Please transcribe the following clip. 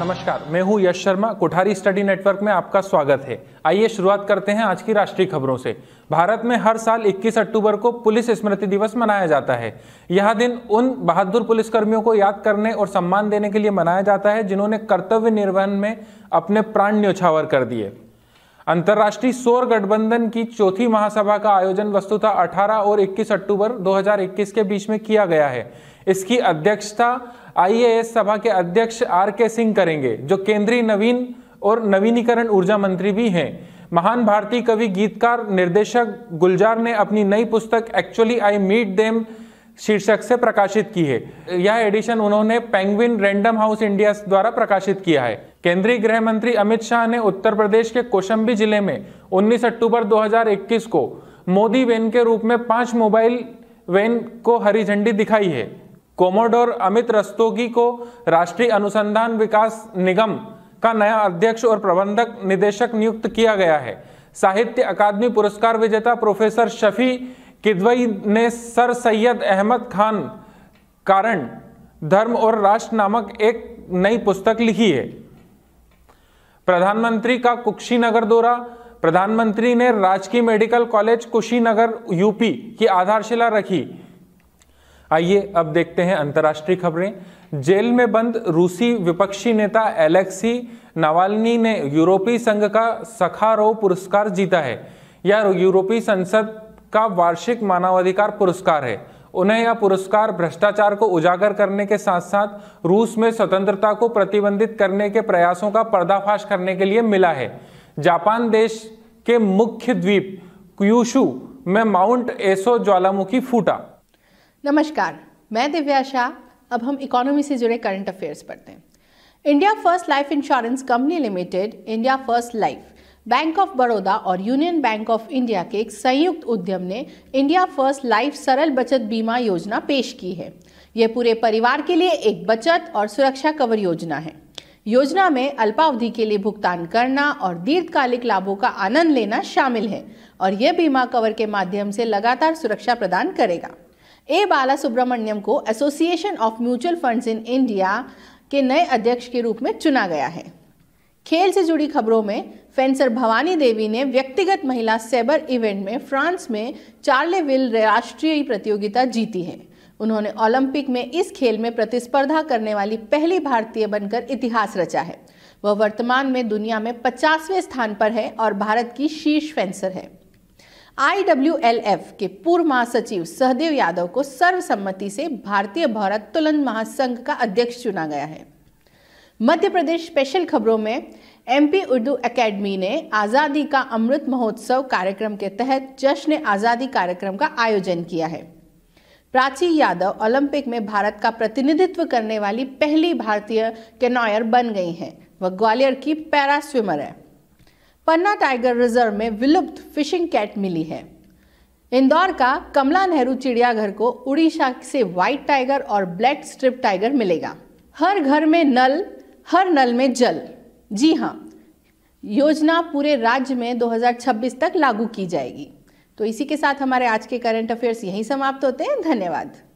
नमस्कार मैं हूं यश शर्मा कोठारी स्टडी नेटवर्क में आपका स्वागत है आइए शुरुआत करते हैं आज की राष्ट्रीय खबरों से भारत में हर साल 21 अक्टूबर को पुलिस स्मृति दिवस मनाया जाता है यह दिन उन बहादुर पुलिसकर्मियों को याद करने और सम्मान देने के लिए मनाया जाता है जिन्होंने कर्तव्य निर्वहन में अपने प्राण न्योछावर कर दिए अंतर्राष्ट्रीय सौर गठबंधन की चौथी महासभा का आयोजन वस्तुतः 18 और 21 अक्टूबर 2021 के बीच में किया गया है इसकी अध्यक्षता आईएएस सभा के अध्यक्ष आर के सिंह करेंगे जो केंद्रीय नवीन और नवीनीकरण ऊर्जा मंत्री भी हैं महान भारतीय कवि गीतकार निर्देशक गुलजार ने अपनी नई पुस्तक एक्चुअली आई मीट देम शीर्षक से प्रकाशित की है यह एडिशन उन्होंने पेंगविन रैंडम हाउस इंडिया द्वारा प्रकाशित किया है केंद्रीय गृह मंत्री अमित शाह ने उत्तर प्रदेश के कोशंबी जिले में 19 अक्टूबर 2021 को मोदी वैन के रूप में पांच मोबाइल वैन को हरी झंडी दिखाई है कोमोडोर अमित रस्तोगी को राष्ट्रीय अनुसंधान विकास निगम का नया अध्यक्ष और प्रबंधक निदेशक नियुक्त किया गया है साहित्य अकादमी पुरस्कार विजेता प्रोफेसर शफी किदवई ने सर सैयद अहमद खान कारण धर्म और राष्ट्र नामक एक नई पुस्तक लिखी है प्रधानमंत्री का कुशीनगर दौरा प्रधानमंत्री ने राजकीय मेडिकल कॉलेज कुशीनगर यूपी की आधारशिला रखी आइए अब देखते हैं अंतर्राष्ट्रीय खबरें जेल में बंद रूसी विपक्षी नेता एलेक्सी नावालनी ने यूरोपीय संघ का सखारो पुरस्कार जीता है यह यूरोपीय संसद का वार्षिक मानवाधिकार पुरस्कार है उन्हें यह पुरस्कार भ्रष्टाचार को उजागर करने के साथ साथ रूस में स्वतंत्रता को प्रतिबंधित करने के प्रयासों का पर्दाफाश करने के लिए मिला है जापान देश के मुख्य द्वीप क्यूशु में माउंट एसो ज्वालामुखी फूटा नमस्कार मैं दिव्या शाह अब हम इकोनॉमी से जुड़े करंट अफेयर्स पढ़ते हैं India first life insurance company limited India first life bank of Baroda और यूनियन बैंक ऑफ इंडिया के एक संयुक्त उद्यम ने इंडिया फर्स्ट लाइफ सरल बचत बीमा योजना पेश की है यह पूरे परिवार के लिए एक बचत और सुरक्षा कवर योजना है योजना में अल्पावधि के लिए भुगतान करना और दीर्घकालिक लाभों का आनंद लेना शामिल है और यह बीमा कवर के माध्यम से लगातार सुरक्षा प्रदान करेगा ए बाला सुब्रमण्यम को association of mutual funds in India के नए अध्यक्ष के रूप में चुना गया है खेल से जुड़ी खबरों में फेंसर भवानी देवी ने व्यक्तिगत महिला सेबर इवेंट में फ्रांस में चार्ले विल राष्ट्रीय प्रतियोगिता जीती है उन्होंने ओलंपिक में इस खेल में प्रतिस्पर्धा करने वाली पहली भारतीय बनकर इतिहास रचा है वह वर्तमान में दुनिया में पचासवें स्थान पर है और भारत की शीर्ष फेंसर है आईडब्ल्यूएलएफ के पूर्व महासचिव सहदेव यादव को सर्वसम्मति से भारतीय तुलन महासंघ का अध्यक्ष चुना गया है मध्य प्रदेश स्पेशल खबरों में एमपी उर्दू एकेडमी ने आज़ादी का अमृत महोत्सव कार्यक्रम के तहत जश्न आज़ादी कार्यक्रम का आयोजन किया है प्राची यादव ओलंपिक में भारत का प्रतिनिधित्व करने वाली पहली भारतीय कैनॉयर बन गई हैं वह ग्वालियर की पैरा स्विमर है पन्ना टाइगर रिजर्व में विलुप्त फिशिंग कैट मिली है इंदौर का कमला नेहरू चिड़ियाघर को उड़ीसा से व्हाइट टाइगर और ब्लैक स्ट्रिप टाइगर मिलेगा हर घर में नल हर नल में जल जी हाँ योजना पूरे राज्य में 2026 तक लागू की जाएगी तो इसी के साथ हमारे आज के करंट अफेयर्स यहीं समाप्त होते हैं धन्यवाद